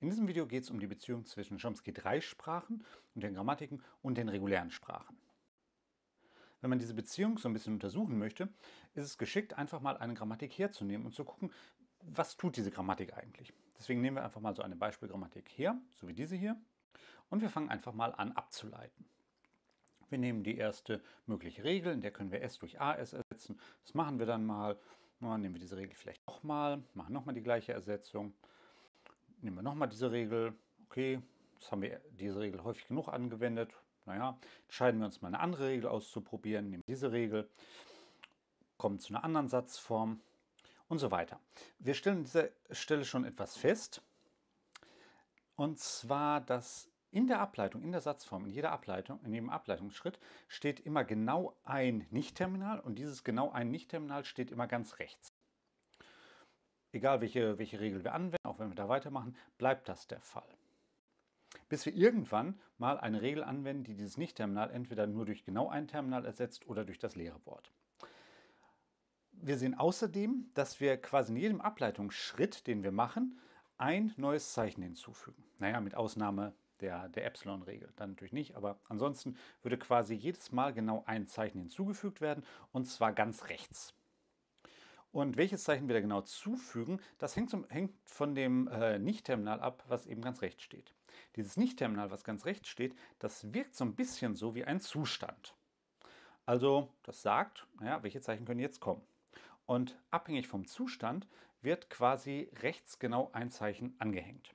In diesem Video geht es um die Beziehung zwischen Chomsky-3-Sprachen und den Grammatiken und den regulären Sprachen. Wenn man diese Beziehung so ein bisschen untersuchen möchte, ist es geschickt, einfach mal eine Grammatik herzunehmen und zu gucken, was tut diese Grammatik eigentlich. Deswegen nehmen wir einfach mal so eine Beispielgrammatik her, so wie diese hier, und wir fangen einfach mal an abzuleiten. Wir nehmen die erste mögliche Regel, in der können wir S durch AS ersetzen. Das machen wir dann mal. Dann nehmen wir diese Regel vielleicht nochmal, machen nochmal die gleiche Ersetzung. Nehmen wir nochmal diese Regel. Okay, das haben wir diese Regel häufig genug angewendet. Naja, entscheiden wir uns mal eine andere Regel auszuprobieren. Nehmen diese Regel, kommen zu einer anderen Satzform und so weiter. Wir stellen an dieser Stelle schon etwas fest. Und zwar, dass in der Ableitung, in der Satzform, in jeder Ableitung, in jedem Ableitungsschritt steht immer genau ein Nichtterminal und dieses genau ein Nichtterminal steht immer ganz rechts egal welche, welche Regel wir anwenden, auch wenn wir da weitermachen, bleibt das der Fall. Bis wir irgendwann mal eine Regel anwenden, die dieses Nicht-Terminal entweder nur durch genau ein Terminal ersetzt oder durch das leere Wort. Wir sehen außerdem, dass wir quasi in jedem Ableitungsschritt, den wir machen, ein neues Zeichen hinzufügen. Naja, mit Ausnahme der, der Epsilon-Regel. Dann natürlich nicht, aber ansonsten würde quasi jedes Mal genau ein Zeichen hinzugefügt werden und zwar ganz rechts. Und welches Zeichen wir da genau zufügen, das hängt, zum, hängt von dem äh, Nicht-Terminal ab, was eben ganz rechts steht. Dieses Nicht-Terminal, was ganz rechts steht, das wirkt so ein bisschen so wie ein Zustand. Also das sagt, naja, welche Zeichen können jetzt kommen. Und abhängig vom Zustand wird quasi rechts genau ein Zeichen angehängt.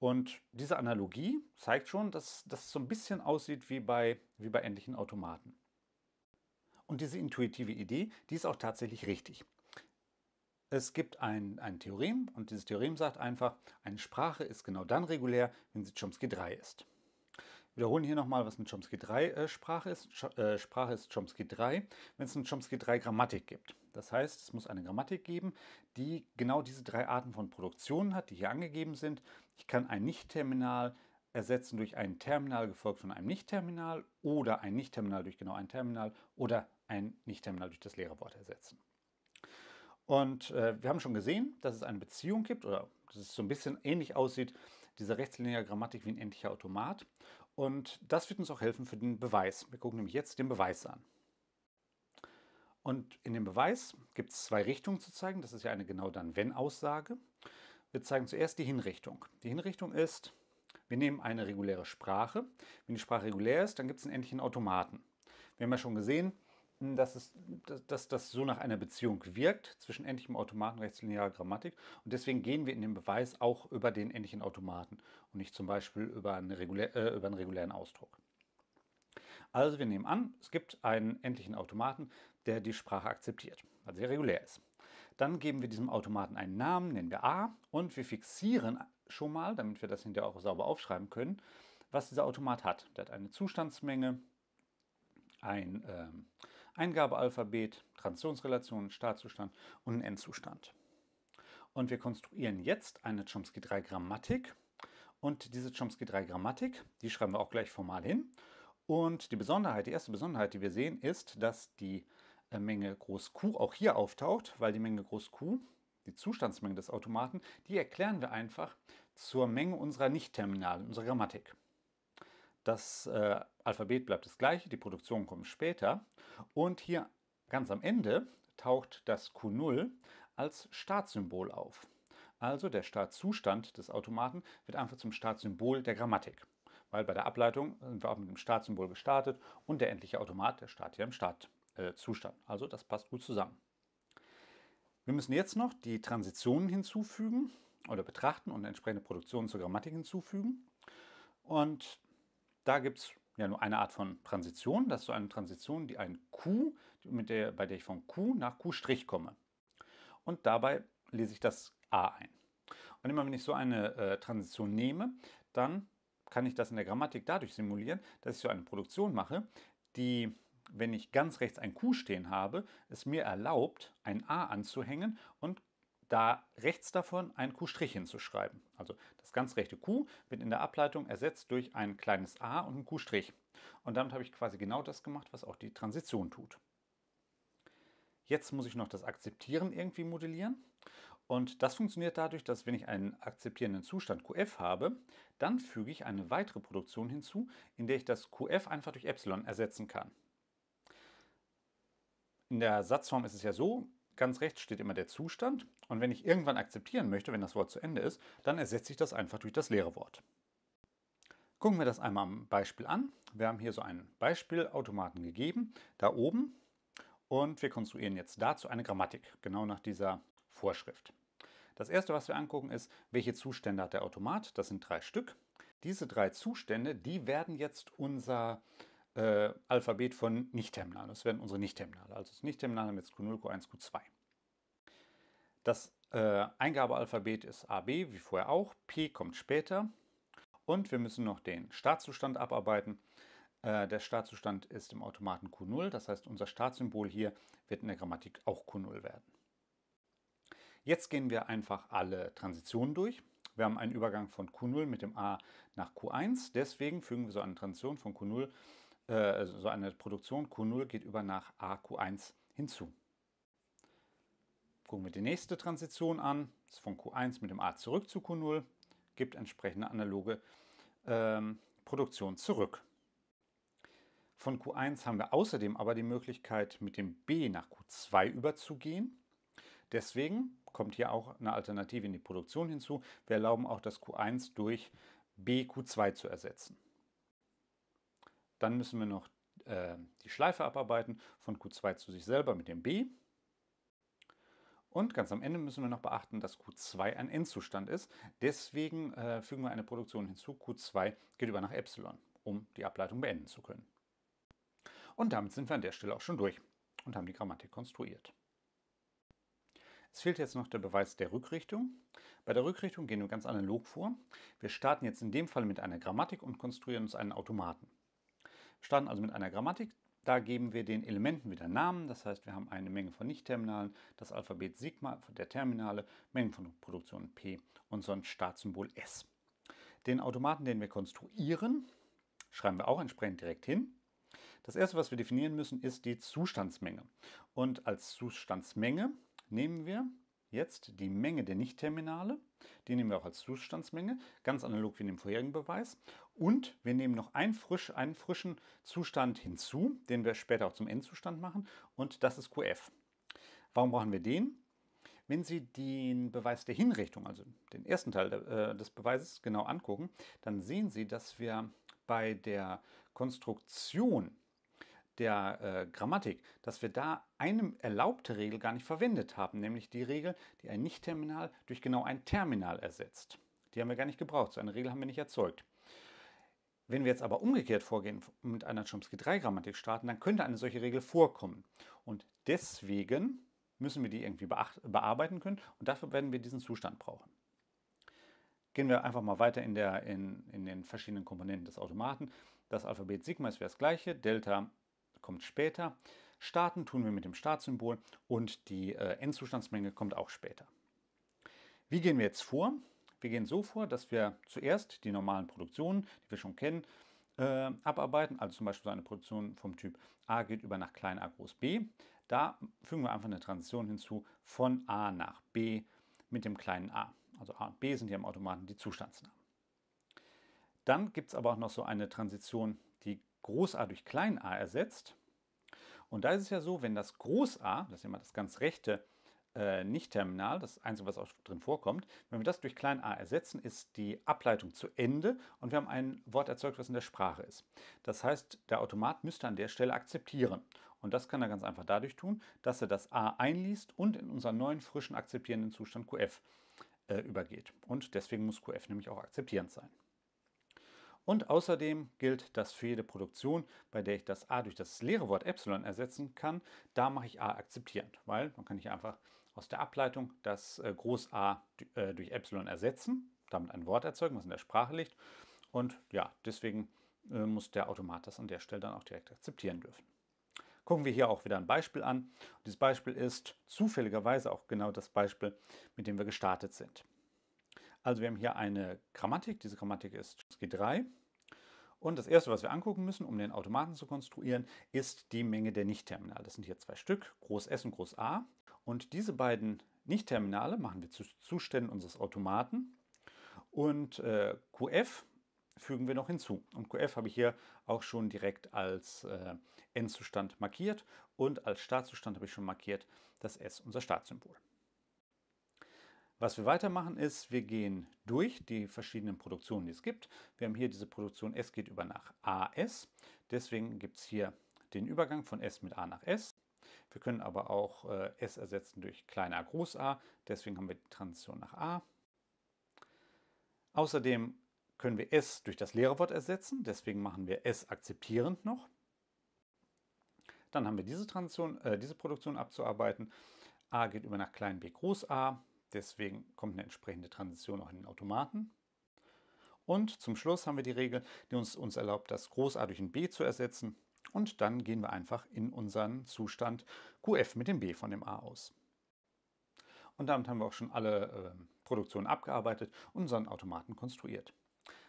Und diese Analogie zeigt schon, dass das so ein bisschen aussieht wie bei, wie bei endlichen Automaten. Und diese intuitive Idee, die ist auch tatsächlich richtig. Es gibt ein, ein Theorem und dieses Theorem sagt einfach, eine Sprache ist genau dann regulär, wenn sie Chomsky 3 ist. Wir wiederholen hier nochmal, was eine Chomsky 3 äh, Sprache ist. Äh, Sprache ist Chomsky 3, wenn es eine Chomsky 3 Grammatik gibt. Das heißt, es muss eine Grammatik geben, die genau diese drei Arten von Produktionen hat, die hier angegeben sind. Ich kann ein Nicht-Terminal ersetzen durch ein Terminal gefolgt von einem Nicht-Terminal oder ein Nicht-Terminal durch genau ein Terminal oder ein Nicht-Terminal durch das leere Wort ersetzen. Und äh, wir haben schon gesehen, dass es eine Beziehung gibt oder dass es so ein bisschen ähnlich aussieht, diese rechtslineare Grammatik wie ein endlicher Automat. Und das wird uns auch helfen für den Beweis. Wir gucken nämlich jetzt den Beweis an. Und in dem Beweis gibt es zwei Richtungen zu zeigen. Das ist ja eine genau dann wenn Aussage. Wir zeigen zuerst die Hinrichtung. Die Hinrichtung ist, wir nehmen eine reguläre Sprache. Wenn die Sprache regulär ist, dann gibt es einen endlichen Automaten. Wir haben ja schon gesehen, hm, dass, es, dass das so nach einer Beziehung wirkt zwischen endlichem Automaten und rechtslinearer Grammatik. Und deswegen gehen wir in den Beweis auch über den endlichen Automaten und nicht zum Beispiel über, eine regulär, äh, über einen regulären Ausdruck. Also wir nehmen an, es gibt einen endlichen Automaten, der die Sprache akzeptiert, weil sie regulär ist. Dann geben wir diesem Automaten einen Namen, nennen wir A, und wir fixieren schon mal, damit wir das hinterher auch sauber aufschreiben können, was dieser Automat hat. Der hat eine Zustandsmenge, ein äh, Eingabealphabet, Transitionsrelationen, Startzustand und einen Endzustand. Und wir konstruieren jetzt eine Chomsky-3-Grammatik. Und diese Chomsky-3-Grammatik, die schreiben wir auch gleich formal hin. Und die Besonderheit, die erste Besonderheit, die wir sehen, ist, dass die äh, Menge groß Q auch hier auftaucht, weil die Menge groß Q, die Zustandsmenge des Automaten, die erklären wir einfach zur Menge unserer Nicht-Terminale, unserer Grammatik. Das äh, Alphabet bleibt das gleiche, die Produktion kommt später. Und hier ganz am Ende taucht das Q0 als Startsymbol auf. Also der Startzustand des Automaten wird einfach zum Startsymbol der Grammatik. Weil bei der Ableitung sind wir auch mit dem Startsymbol gestartet und der endliche Automat, der startet ja im Startzustand. Äh, also das passt gut zusammen. Wir müssen jetzt noch die Transitionen hinzufügen oder betrachten und entsprechende Produktionen zur Grammatik hinzufügen. Und da gibt es ja nur eine Art von Transition. Das ist so eine Transition, die ein Q, mit der, bei der ich von Q nach Q' komme. Und dabei lese ich das A ein. Und immer wenn ich so eine äh, Transition nehme, dann kann ich das in der Grammatik dadurch simulieren, dass ich so eine Produktion mache, die, wenn ich ganz rechts ein Q stehen habe, es mir erlaubt, ein A anzuhängen und da rechts davon ein Q' strich hinzuschreiben. Also das ganz rechte Q wird in der Ableitung ersetzt durch ein kleines a und ein Q'. strich Und damit habe ich quasi genau das gemacht, was auch die Transition tut. Jetzt muss ich noch das Akzeptieren irgendwie modellieren. Und das funktioniert dadurch, dass wenn ich einen akzeptierenden Zustand QF habe, dann füge ich eine weitere Produktion hinzu, in der ich das QF einfach durch Epsilon ersetzen kann. In der Satzform ist es ja so, ganz rechts steht immer der Zustand und wenn ich irgendwann akzeptieren möchte, wenn das Wort zu Ende ist, dann ersetze ich das einfach durch das leere Wort. Gucken wir das einmal am Beispiel an. Wir haben hier so einen Beispielautomaten gegeben, da oben. Und wir konstruieren jetzt dazu eine Grammatik, genau nach dieser Vorschrift. Das erste, was wir angucken, ist, welche Zustände hat der Automat? Das sind drei Stück. Diese drei Zustände, die werden jetzt unser äh, Alphabet von Nicht-Terminalen. Das wären unsere Nicht-Terminale. Also das Nicht-Terminal haben jetzt Q0, Q1, Q2. Das äh, Eingabealphabet ist AB, wie vorher auch. P kommt später. Und wir müssen noch den Startzustand abarbeiten. Äh, der Startzustand ist im Automaten Q0. Das heißt, unser Startsymbol hier wird in der Grammatik auch Q0 werden. Jetzt gehen wir einfach alle Transitionen durch. Wir haben einen Übergang von Q0 mit dem A nach Q1. Deswegen fügen wir so eine Transition von Q0 äh, also so eine Produktion Q0 geht über nach AQ1 hinzu. Gucken wir die nächste Transition an, das ist von Q1 mit dem A zurück zu Q0, gibt entsprechende analoge ähm, Produktion zurück. Von Q1 haben wir außerdem aber die Möglichkeit, mit dem B nach Q2 überzugehen. Deswegen kommt hier auch eine Alternative in die Produktion hinzu. Wir erlauben auch, das Q1 durch BQ2 zu ersetzen. Dann müssen wir noch äh, die Schleife abarbeiten von Q2 zu sich selber mit dem B. Und ganz am Ende müssen wir noch beachten, dass Q2 ein Endzustand ist. Deswegen äh, fügen wir eine Produktion hinzu. Q2 geht über nach Epsilon, um die Ableitung beenden zu können. Und damit sind wir an der Stelle auch schon durch und haben die Grammatik konstruiert. Es fehlt jetzt noch der Beweis der Rückrichtung. Bei der Rückrichtung gehen wir ganz analog vor. Wir starten jetzt in dem Fall mit einer Grammatik und konstruieren uns einen Automaten starten also mit einer Grammatik. Da geben wir den Elementen wieder Namen, das heißt, wir haben eine Menge von Nicht-Terminalen, das Alphabet Sigma der Terminale, Mengen von Produktionen P und so ein Startsymbol S. Den Automaten, den wir konstruieren, schreiben wir auch entsprechend direkt hin. Das erste, was wir definieren müssen, ist die Zustandsmenge. Und als Zustandsmenge nehmen wir jetzt die Menge der Nicht-Terminale, die nehmen wir auch als Zustandsmenge, ganz analog wie in dem vorherigen Beweis. Und wir nehmen noch einen, frisch, einen frischen Zustand hinzu, den wir später auch zum Endzustand machen. Und das ist QF. Warum brauchen wir den? Wenn Sie den Beweis der Hinrichtung, also den ersten Teil äh, des Beweises, genau angucken, dann sehen Sie, dass wir bei der Konstruktion der äh, Grammatik, dass wir da eine erlaubte Regel gar nicht verwendet haben, nämlich die Regel, die ein Nicht-Terminal durch genau ein Terminal ersetzt. Die haben wir gar nicht gebraucht, so eine Regel haben wir nicht erzeugt. Wenn wir jetzt aber umgekehrt vorgehen und mit einer Chomsky-3-Grammatik starten, dann könnte eine solche Regel vorkommen. Und deswegen müssen wir die irgendwie bearbeiten können und dafür werden wir diesen Zustand brauchen. Gehen wir einfach mal weiter in, der, in, in den verschiedenen Komponenten des Automaten. Das Alphabet Sigma ist wieder das gleiche, Delta kommt später. Starten tun wir mit dem Startsymbol und die äh, Endzustandsmenge kommt auch später. Wie gehen wir jetzt vor? Wir gehen so vor, dass wir zuerst die normalen Produktionen, die wir schon kennen, äh, abarbeiten. Also zum Beispiel so eine Produktion vom Typ A geht über nach klein a groß b. Da fügen wir einfach eine Transition hinzu von a nach b mit dem kleinen a. Also a und b sind hier im Automaten die Zustandsnamen. Dann gibt es aber auch noch so eine Transition, die groß a durch klein a ersetzt. Und da ist es ja so, wenn das groß a, das ist immer das ganz rechte äh, nicht-terminal, das Einzige, was auch drin vorkommt, wenn wir das durch klein a ersetzen, ist die Ableitung zu Ende und wir haben ein Wort erzeugt, was in der Sprache ist. Das heißt, der Automat müsste an der Stelle akzeptieren. Und das kann er ganz einfach dadurch tun, dass er das a einliest und in unseren neuen, frischen, akzeptierenden Zustand QF äh, übergeht. Und deswegen muss QF nämlich auch akzeptierend sein. Und außerdem gilt, dass für jede Produktion, bei der ich das a durch das leere Wort epsilon ersetzen kann, da mache ich a akzeptierend, weil man kann nicht einfach aus der Ableitung das äh, Groß A äh, durch Epsilon ersetzen, damit ein Wort erzeugen, was in der Sprache liegt. Und ja, deswegen äh, muss der Automat das an der Stelle dann auch direkt akzeptieren dürfen. Gucken wir hier auch wieder ein Beispiel an. dieses Beispiel ist zufälligerweise auch genau das Beispiel, mit dem wir gestartet sind. Also wir haben hier eine Grammatik. Diese Grammatik ist G3 und das erste, was wir angucken müssen, um den Automaten zu konstruieren, ist die Menge der Nicht-Terminale. Das sind hier zwei Stück, Groß S und Groß A. Und diese beiden Nicht-Terminale machen wir zu Zuständen unseres Automaten. Und äh, QF fügen wir noch hinzu. Und QF habe ich hier auch schon direkt als äh, Endzustand markiert und als Startzustand habe ich schon markiert, dass S unser Startsymbol. Was wir weitermachen ist, wir gehen durch die verschiedenen Produktionen, die es gibt. Wir haben hier diese Produktion S geht über nach AS. Deswegen gibt es hier den Übergang von S mit A nach S. Wir können aber auch äh, S ersetzen durch kleiner a, groß a. Deswegen haben wir die Transition nach A. Außerdem können wir S durch das leere Wort ersetzen. Deswegen machen wir S akzeptierend noch. Dann haben wir diese, Transition, äh, diese Produktion abzuarbeiten. A geht über nach klein b groß a. Deswegen kommt eine entsprechende Transition auch in den Automaten. Und zum Schluss haben wir die Regel, die uns, uns erlaubt, das Großa durch ein B zu ersetzen. Und dann gehen wir einfach in unseren Zustand QF mit dem B von dem A aus. Und damit haben wir auch schon alle äh, Produktionen abgearbeitet und unseren Automaten konstruiert.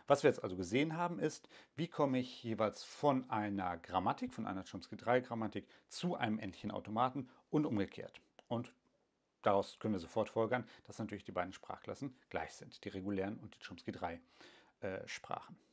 Was wir jetzt also gesehen haben, ist, wie komme ich jeweils von einer Grammatik, von einer Chomsky-3-Grammatik zu einem endlichen Automaten und umgekehrt. Und daraus können wir sofort folgern, dass natürlich die beiden Sprachklassen gleich sind, die regulären und die Chomsky-3-Sprachen. Äh,